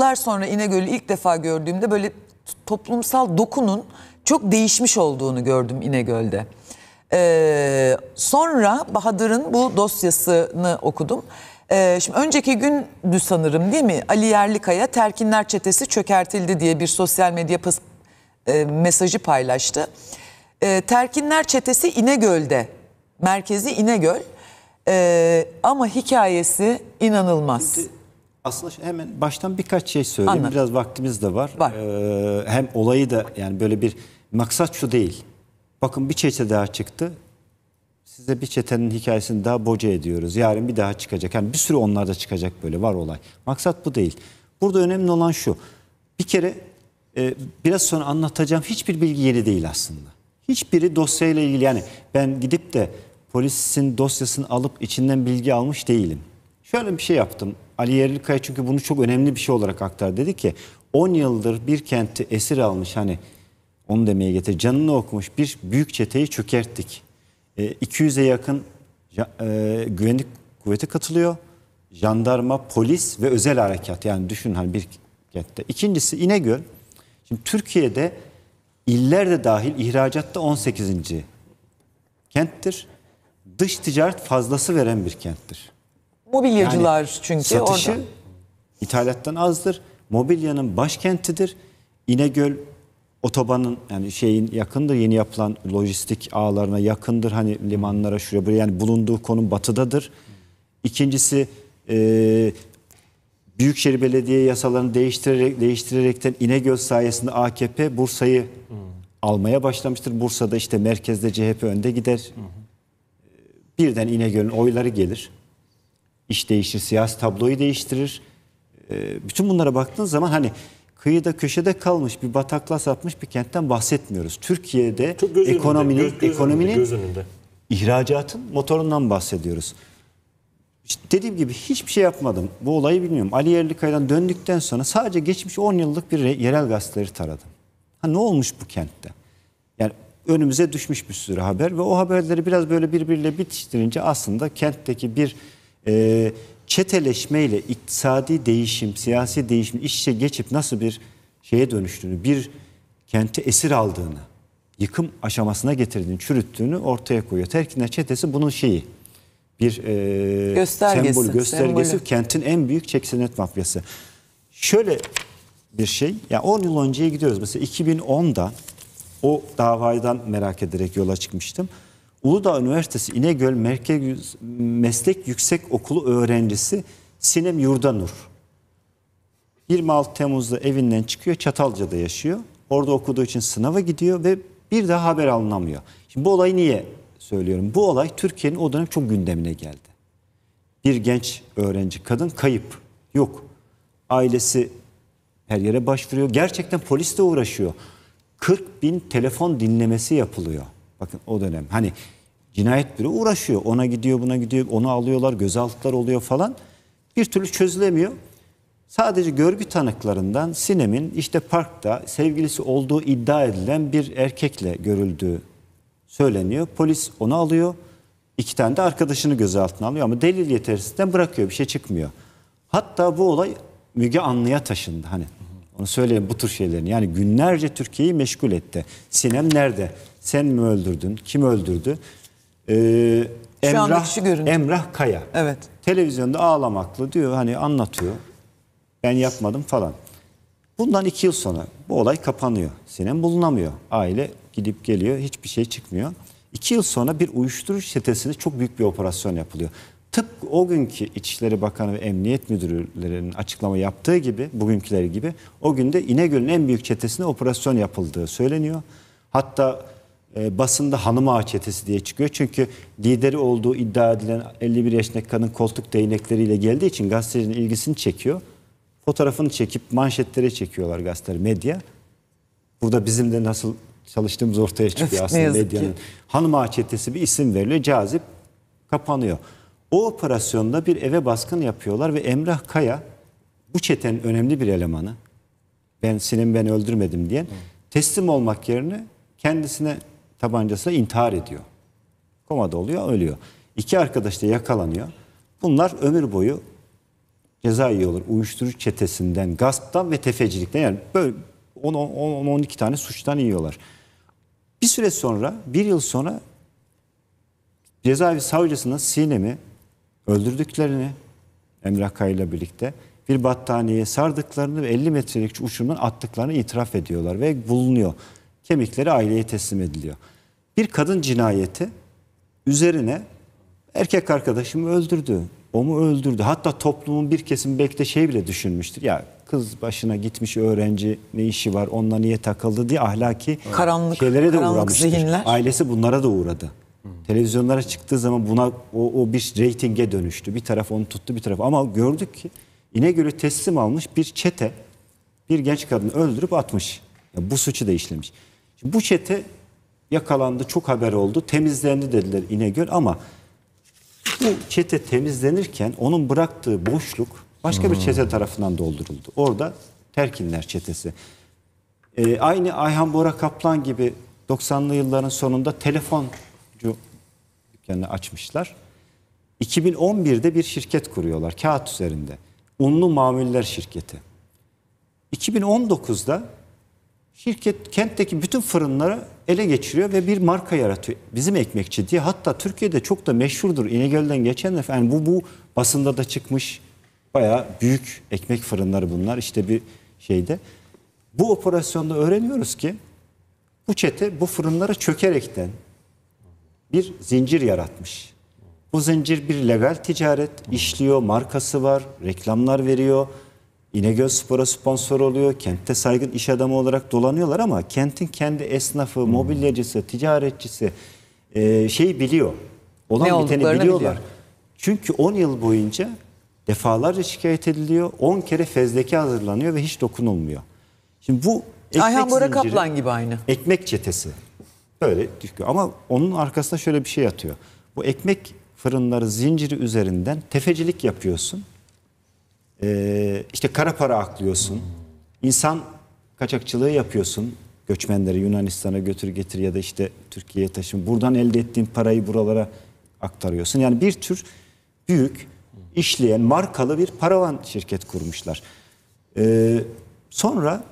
yıllar sonra İnegöl'ü ilk defa gördüğümde böyle toplumsal dokunun çok değişmiş olduğunu gördüm İnegöl'de. Ee, sonra Bahadır'ın bu dosyasını okudum. Ee, şimdi önceki gündü sanırım değil mi? Ali Yerlikaya Terkinler Çetesi çökertildi diye bir sosyal medya e, mesajı paylaştı. Ee, Terkinler Çetesi İnegöl'de. Merkezi İnegöl. Ee, ama hikayesi inanılmaz. Şimdi aslında hemen baştan birkaç şey söyleyeyim. Anladım. Biraz vaktimiz de var. var. Ee, hem olayı da yani böyle bir maksat şu değil. Bakın bir çete daha çıktı. Size bir çetenin hikayesini daha boca ediyoruz. Yarın bir daha çıkacak. Yani bir sürü onlar da çıkacak böyle var olay. Maksat bu değil. Burada önemli olan şu. Bir kere e, biraz sonra anlatacağım hiçbir bilgi yeni değil aslında. Hiçbiri dosyayla ilgili yani ben gidip de polisin dosyasını alıp içinden bilgi almış değilim. Şöyle bir şey yaptım Ali Yerlikaya çünkü bunu çok önemli bir şey olarak aktar. Dedi ki 10 yıldır bir kenti esir almış hani onu demeye getir canını okumuş bir büyük çeteyi çökerttik. E, 200'e yakın e, güvenlik kuvveti katılıyor. Jandarma, polis ve özel harekat yani düşün hani bir kentte İkincisi İnegöl. Şimdi Türkiye'de iller de dahil ihracatta 18. kenttir. Dış ticaret fazlası veren bir kenttir. Mobilyacılar yani çünkü satışı orada. ithalattan azdır. Mobilyanın başkentidir. İnegöl otobanın yani şeyin yakındır yeni yapılan lojistik ağlarına yakındır hani limanlara şuraya buraya yani bulunduğu konum batıdadır. İkincisi e, Büyükşehir Belediye yasalarını değiştirerek değiştirerekten İnegöl sayesinde AKP Bursa'yı almaya başlamıştır. Bursa'da işte merkezde CHP önde gider. Hmm. Birden İnegöl'ün oyları gelir iş değişir, siyasi tabloyu değiştirir. Ee, bütün bunlara baktığınız zaman hani kıyıda köşede kalmış bir batakla sapmış bir kentten bahsetmiyoruz. Türkiye'de Çok göz ekonominin önünde, göz, göz ekonominin göz önünde. ihracatın motorundan bahsediyoruz. İşte dediğim gibi hiçbir şey yapmadım. Bu olayı bilmiyorum. Ali Yerlikaya'dan döndükten sonra sadece geçmiş 10 yıllık bir yerel gazeteleri taradım. Ha ne olmuş bu kentte? Yani önümüze düşmüş bir sürü haber ve o haberleri biraz böyle birbiriyle bitiştirince aslında kentteki bir e, çeteleşmeyle iktisadi değişim, siyasi değişim iç geçip nasıl bir şeye dönüştüğünü, bir kenti esir aldığını, yıkım aşamasına getirdiğini, çürüttüğünü ortaya koyuyor. Terkine çetesi bunun şeyi, bir e, göstergesi, sembol, göstergesi sembolü. kentin en büyük çeksinet mafyası. Şöyle bir şey, ya yani 10 yıl önceye gidiyoruz. Mesela 2010'da o davaydan merak ederek yola çıkmıştım. Uludağ Üniversitesi İnegöl Merkez Meslek Yüksek Okulu öğrencisi Sinem Yurdanur. 26 Temmuz'da evinden çıkıyor, Çatalca'da yaşıyor. Orada okuduğu için sınava gidiyor ve bir daha haber alınamıyor. Şimdi bu olayı niye söylüyorum? Bu olay Türkiye'nin o dönem çok gündemine geldi. Bir genç öğrenci kadın kayıp. Yok. Ailesi her yere başvuruyor. Gerçekten polis de uğraşıyor. 40 bin telefon dinlemesi yapılıyor. Bakın o dönem hani cinayet biri uğraşıyor. Ona gidiyor buna gidiyor onu alıyorlar gözaltılar oluyor falan. Bir türlü çözülemiyor. Sadece görgü tanıklarından Sinem'in işte parkta sevgilisi olduğu iddia edilen bir erkekle görüldüğü söyleniyor. Polis onu alıyor. İki tane de arkadaşını gözaltına alıyor ama delil yetersizden bırakıyor bir şey çıkmıyor. Hatta bu olay Müge Anlı'ya taşındı. Hani bunu söyleyeyim bu tür şeylerin. Yani günlerce Türkiye'yi meşgul etti. Sinem nerede? Sen mi öldürdün? Kim öldürdü? Ee, Emrah, Emrah Kaya. Evet. Televizyonda ağlamaklı diyor hani anlatıyor. Ben yapmadım falan. Bundan iki yıl sonra bu olay kapanıyor. Sinem bulunamıyor. Aile gidip geliyor hiçbir şey çıkmıyor. İki yıl sonra bir uyuşturucu çetesinde çok büyük bir operasyon yapılıyor. Tıpkı o günkü İçişleri Bakanı ve Emniyet Müdürlerinin açıklama yaptığı gibi, bugünküleri gibi o günde İnegöl'ün en büyük çetesine operasyon yapıldığı söyleniyor. Hatta e, basında hanım ağa çetesi diye çıkıyor. Çünkü lideri olduğu iddia edilen 51 yaşındaki kadın koltuk değnekleriyle geldiği için gazetecinin ilgisini çekiyor. Fotoğrafını çekip manşetlere çekiyorlar gazeteler, medya. Burada bizim de nasıl çalıştığımız ortaya çıkıyor aslında medyanın. Ki. Hanım ağa çetesi bir isim veriliyor, cazip kapanıyor. O operasyonda bir eve baskın yapıyorlar ve Emrah Kaya bu çetenin önemli bir elemanı. Ben Sinem ben öldürmedim diyen teslim olmak yerine kendisine tabancasına intihar ediyor. Komada oluyor, ölüyor. İki arkadaş da yakalanıyor. Bunlar ömür boyu ceza yiyorlar. Uyuşturucu çetesinden, gasptan ve tefecilikten yani böyle 10-12 tane suçtan yiyorlar. Bir süre sonra, bir yıl sonra cezaevi savcısının Sinem'i öldürdüklerini Emrah Kaya ile birlikte bir battaniyeye sardıklarını ve 50 metrelik uçundan attıklarını itiraf ediyorlar ve bulunuyor. Kemikleri aileye teslim ediliyor. Bir kadın cinayeti üzerine erkek arkadaşımı öldürdü. O mu öldürdü? Hatta toplumun bir kesim belki de şey bile düşünmüştür. Ya kız başına gitmiş öğrenci ne işi var onunla niye takıldı diye ahlaki karanlık, şeylere de karanlık uğramıştır. Zihinler. Ailesi bunlara da uğradı. Televizyonlara çıktığı zaman buna o, o bir reytinge dönüştü. Bir taraf onu tuttu bir taraf. Ama gördük ki İnegöl'ü teslim almış bir çete bir genç kadını öldürüp atmış. Yani bu suçu da işlemiş. Şimdi bu çete yakalandı, çok haber oldu. Temizlendi dediler İnegöl ama bu çete temizlenirken onun bıraktığı boşluk başka hmm. bir çete tarafından dolduruldu. Orada Terkinler çetesi. Ee, aynı Ayhan Bora Kaplan gibi 90'lı yılların sonunda telefon dükkanını açmışlar. 2011'de bir şirket kuruyorlar kağıt üzerinde. Unlu Mamuller Şirketi. 2019'da şirket kentteki bütün fırınları ele geçiriyor ve bir marka yaratıyor. Bizim ekmekçi diye. Hatta Türkiye'de çok da meşhurdur. İnegöl'den geçen defa yani bu bu basında da çıkmış. Baya büyük ekmek fırınları bunlar. işte bir şeyde. Bu operasyonda öğreniyoruz ki bu çete bu fırınlara çökerekten bir zincir yaratmış. Bu zincir bir legal ticaret işliyor, markası var, reklamlar veriyor. İnegöl Spor'a sponsor oluyor. Kentte saygın iş adamı olarak dolanıyorlar ama kentin kendi esnafı, hmm. mobilyacısı, ticaretçisi e, şey biliyor. Olan biteni biliyorlar. Biliyor. Çünkü 10 yıl boyunca defalarca şikayet ediliyor. 10 kere fezleke hazırlanıyor ve hiç dokunulmuyor. Şimdi bu ekmek Ayhan Bora zinciri, Kaplan gibi aynı. Ekmek çetesi. Böyle çıkıyor. Ama onun arkasında şöyle bir şey yatıyor. Bu ekmek fırınları zinciri üzerinden tefecilik yapıyorsun. Ee, işte kara para aklıyorsun. İnsan kaçakçılığı yapıyorsun. Göçmenleri Yunanistan'a götür getir ya da işte Türkiye'ye taşın. Buradan elde ettiğin parayı buralara aktarıyorsun. Yani bir tür büyük, işleyen, markalı bir paravan şirket kurmuşlar. Ee, sonra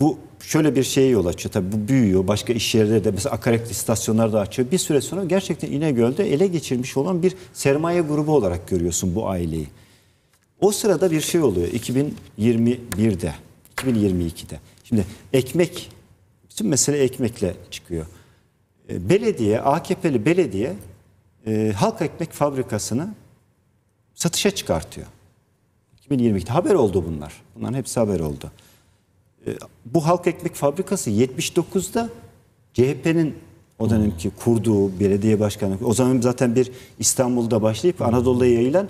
bu şöyle bir şeye yol açıyor. Tabii bu büyüyor. Başka iş yerleri de mesela akaryakıt istasyonları da açıyor. Bir süre sonra gerçekten İnegöl'de ele geçirmiş olan bir sermaye grubu olarak görüyorsun bu aileyi. O sırada bir şey oluyor 2021'de, 2022'de. Şimdi ekmek, bütün mesele ekmekle çıkıyor. E, belediye, AKP'li belediye e, halk ekmek fabrikasını satışa çıkartıyor. 2022'de haber oldu bunlar. Bunların hepsi haber oldu. Ee, bu halk ekmek fabrikası 79'da CHP'nin o dönemki kurduğu belediye başkanı. O zaman zaten bir İstanbul'da başlayıp Anadolu'ya yayılan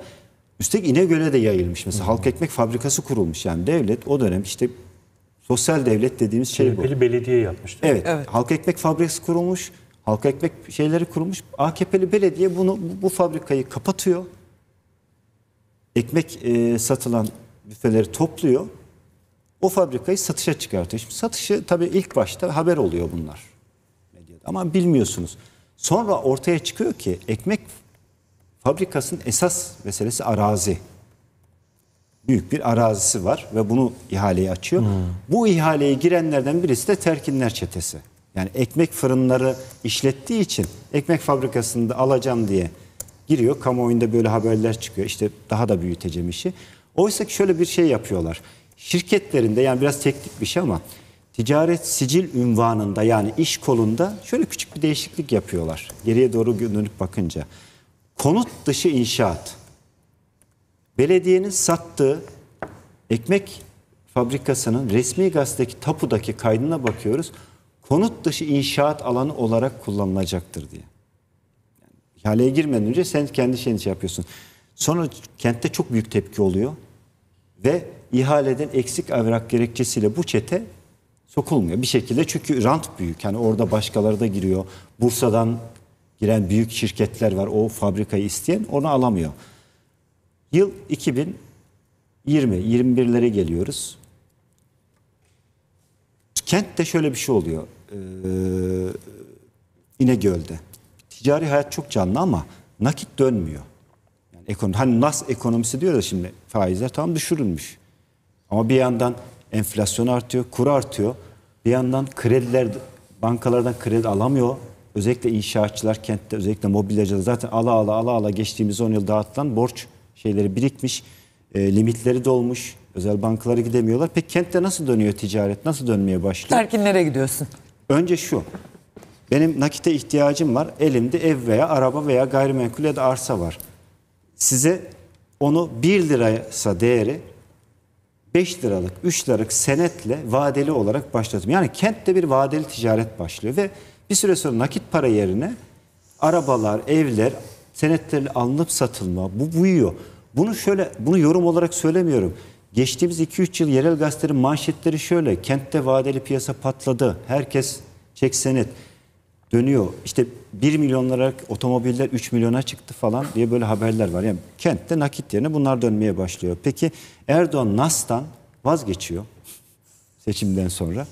üstelik İnegöl'e de yayılmış. Mesela halk ekmek fabrikası kurulmuş yani devlet o dönem işte sosyal devlet dediğimiz şey CHP'li bu. belediye yapmış. Evet, evet. Halk ekmek fabrikası kurulmuş. Halk ekmek şeyleri kurulmuş. AKP'li belediye bunu bu, bu fabrikayı kapatıyor. Ekmek e, satılan büfeleri topluyor o fabrikayı satışa çıkartıyor. Şimdi satışı tabii ilk başta haber oluyor bunlar medyada ama bilmiyorsunuz. Sonra ortaya çıkıyor ki ekmek fabrikasının esas meselesi arazi. Büyük bir arazisi var ve bunu ihaleye açıyor. Hmm. Bu ihaleye girenlerden birisi de Terkinler Çetesi. Yani ekmek fırınları işlettiği için ekmek fabrikasını da alacağım diye giriyor. Kamuoyunda böyle haberler çıkıyor. İşte daha da büyüteceğim işi. Oysa ki şöyle bir şey yapıyorlar şirketlerinde yani biraz teknik bir şey ama ticaret sicil ünvanında yani iş kolunda şöyle küçük bir değişiklik yapıyorlar. Geriye doğru dönüp bakınca. Konut dışı inşaat. Belediyenin sattığı ekmek fabrikasının resmi gazetedeki tapudaki kaydına bakıyoruz. Konut dışı inşaat alanı olarak kullanılacaktır diye. Yani ihaleye girmeden önce sen kendi şeyini şey yapıyorsun. Sonra kentte çok büyük tepki oluyor ve ihaleden eksik evrak gerekçesiyle bu çete sokulmuyor. Bir şekilde çünkü rant büyük. Yani orada başkaları da giriyor. Bursa'dan giren büyük şirketler var. O fabrikayı isteyen onu alamıyor. Yıl 2020, 21'lere geliyoruz. Kentte şöyle bir şey oluyor. Ee, İnegöl'de. Ticari hayat çok canlı ama nakit dönmüyor. Yani ekonomi, hani nas ekonomisi diyor da şimdi faizler tam düşürülmüş. Ama bir yandan enflasyon artıyor, kur artıyor. Bir yandan krediler, bankalardan kredi alamıyor. Özellikle inşaatçılar kentte, özellikle mobilyacılar zaten ala ala ala ala geçtiğimiz 10 yıl dağıtılan borç şeyleri birikmiş. E, limitleri dolmuş. Özel bankalara gidemiyorlar. Peki kentte nasıl dönüyor ticaret? Nasıl dönmeye başlıyor? Terkin nereye gidiyorsun. Önce şu. Benim nakite ihtiyacım var. Elimde ev veya araba veya gayrimenkul ya da arsa var. Size onu 1 liraysa değeri 5 liralık, 3 liralık senetle vadeli olarak başladım. Yani kentte bir vadeli ticaret başlıyor ve bir süre sonra nakit para yerine arabalar, evler senetlerle alınıp satılma bu buyuyor. Bunu şöyle bunu yorum olarak söylemiyorum. Geçtiğimiz 2-3 yıl yerel gazetelerin manşetleri şöyle. Kentte vadeli piyasa patladı. Herkes çek senet dönüyor. İşte 1 milyon liralık otomobiller 3 milyona çıktı falan diye böyle haberler var. Yani kentte nakit yerine bunlar dönmeye başlıyor. Peki Erdoğan NAS'tan vazgeçiyor seçimden sonra.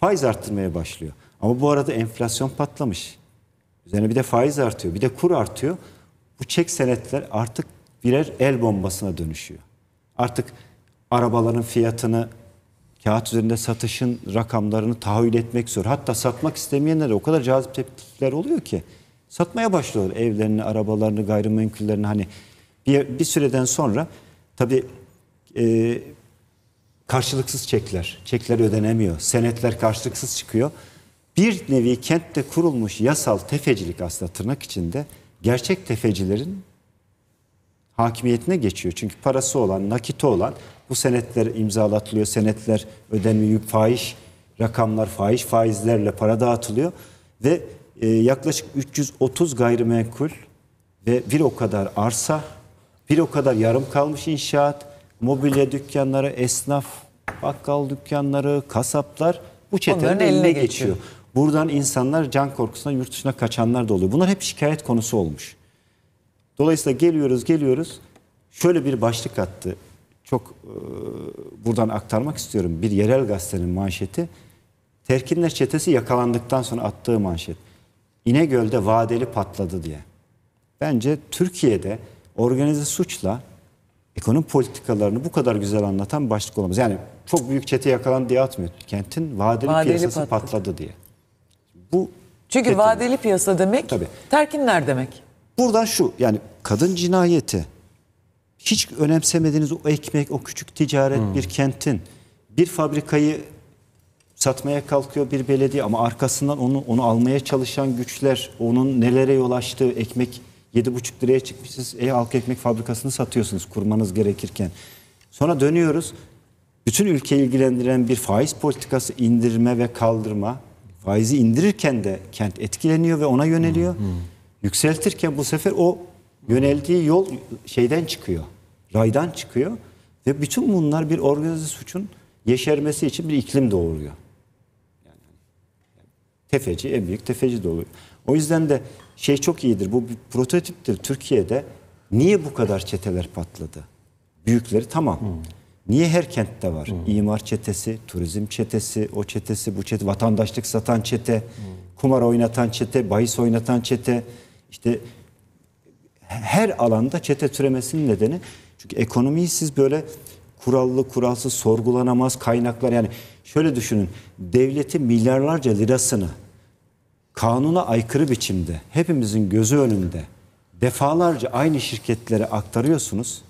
Faiz arttırmaya başlıyor. Ama bu arada enflasyon patlamış. Üzerine bir de faiz artıyor, bir de kur artıyor. Bu çek senetler artık birer el bombasına dönüşüyor. Artık arabaların fiyatını kağıt üzerinde satışın rakamlarını tahayyül etmek zor. Hatta satmak istemeyenlere o kadar cazip tepkiler oluyor ki satmaya başlıyorlar evlerini, arabalarını, gayrimenkullerini hani bir, bir süreden sonra tabii e, karşılıksız çekler, çekler ödenemiyor, senetler karşılıksız çıkıyor. Bir nevi kentte kurulmuş yasal tefecilik aslında tırnak içinde gerçek tefecilerin hakimiyetine geçiyor. Çünkü parası olan, nakiti olan bu senetler imzalatılıyor, senetler ödenmiyor, faiz rakamlar, faiz faizlerle para dağıtılıyor ve e, yaklaşık 330 gayrimenkul ve bir o kadar arsa, bir o kadar yarım kalmış inşaat, mobilya dükkanları, esnaf, bakkal dükkanları, kasaplar bu çetenin eline, eline geçiyor. geçiyor. Buradan insanlar can korkusuna yurt dışına kaçanlar da oluyor. Bunlar hep şikayet konusu olmuş. Dolayısıyla geliyoruz geliyoruz. Şöyle bir başlık attı. Çok e, buradan aktarmak istiyorum. Bir yerel gazetenin manşeti. Terkinler çetesi yakalandıktan sonra attığı manşet. İnegöl'de vadeli patladı diye. Bence Türkiye'de organize suçla ekonomi politikalarını bu kadar güzel anlatan başlık olamaz. Yani çok büyük çete yakalan diye atmıyor. Kentin vadeli, vadeli piyasası patladı. patladı diye. Bu Çünkü vadeli piyasa demek Tabii. terkinler demek. Buradan şu yani kadın cinayeti hiç önemsemediğiniz o ekmek, o küçük ticaret hmm. bir kentin bir fabrikayı satmaya kalkıyor bir belediye ama arkasından onu onu almaya çalışan güçler onun nelere yol açtığı ekmek 7,5 liraya çıkmışsınız. E halk ekmek fabrikasını satıyorsunuz kurmanız gerekirken. Sonra dönüyoruz. Bütün ülkeyi ilgilendiren bir faiz politikası indirme ve kaldırma. Faizi indirirken de kent etkileniyor ve ona yöneliyor. Hmm, hmm. Yükseltirken bu sefer o yöneldiği yol şeyden çıkıyor. Raydan çıkıyor. Ve bütün bunlar bir organize suçun yeşermesi için bir iklim doğuruyor. Yani, tefeci, en büyük tefeci doğuruyor. O yüzden de şey çok iyidir. Bu bir prototiptir. Türkiye'de niye bu kadar çeteler patladı? Büyükleri tamam. Hmm. Niye her kentte var? Hmm. İmar çetesi, turizm çetesi, o çetesi, bu çete, vatandaşlık satan çete, hmm. kumar oynatan çete, bahis oynatan çete, işte her alanda çete türemesinin nedeni çünkü ekonomiyi siz böyle kurallı kuralsız sorgulanamaz kaynaklar yani şöyle düşünün devleti milyarlarca lirasını kanuna aykırı biçimde hepimizin gözü önünde defalarca aynı şirketlere aktarıyorsunuz.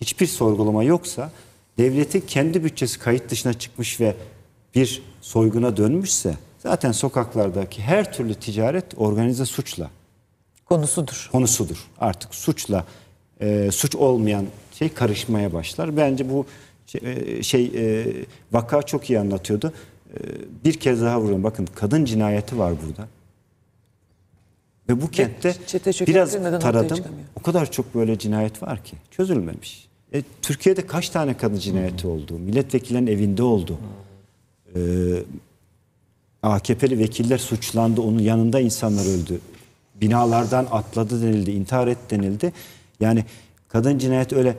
Hiçbir sorgulama yoksa devletin kendi bütçesi kayıt dışına çıkmış ve bir soyguna dönmüşse zaten sokaklardaki her türlü ticaret organize suçla Konusudur. Konusudur. Artık suçla e, suç olmayan şey karışmaya başlar. Bence bu şey, e, şey e, vaka çok iyi anlatıyordu. E, bir kez daha vurun. Bakın kadın cinayeti var burada. Ve bu kentte Çete şey, biraz taradım. O kadar çok böyle cinayet var ki çözülmemiş. E, Türkiye'de kaç tane kadın cinayeti hmm. oldu? Milletvekillerin evinde oldu. Hmm. E, AKP'li vekiller suçlandı. Onun yanında insanlar öldü binalardan atladı denildi, intihar et denildi. Yani kadın cinayet öyle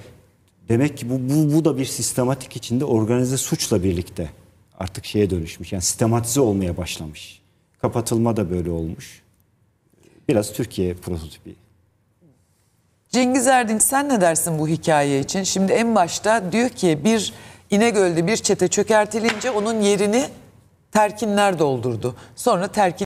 demek ki bu, bu, bu da bir sistematik içinde organize suçla birlikte artık şeye dönüşmüş. Yani sistematize olmaya başlamış. Kapatılma da böyle olmuş. Biraz Türkiye prototipi. Cengiz Erdinç sen ne dersin bu hikaye için? Şimdi en başta diyor ki bir İnegöl'de bir çete çökertilince onun yerini terkinler doldurdu. Sonra terkin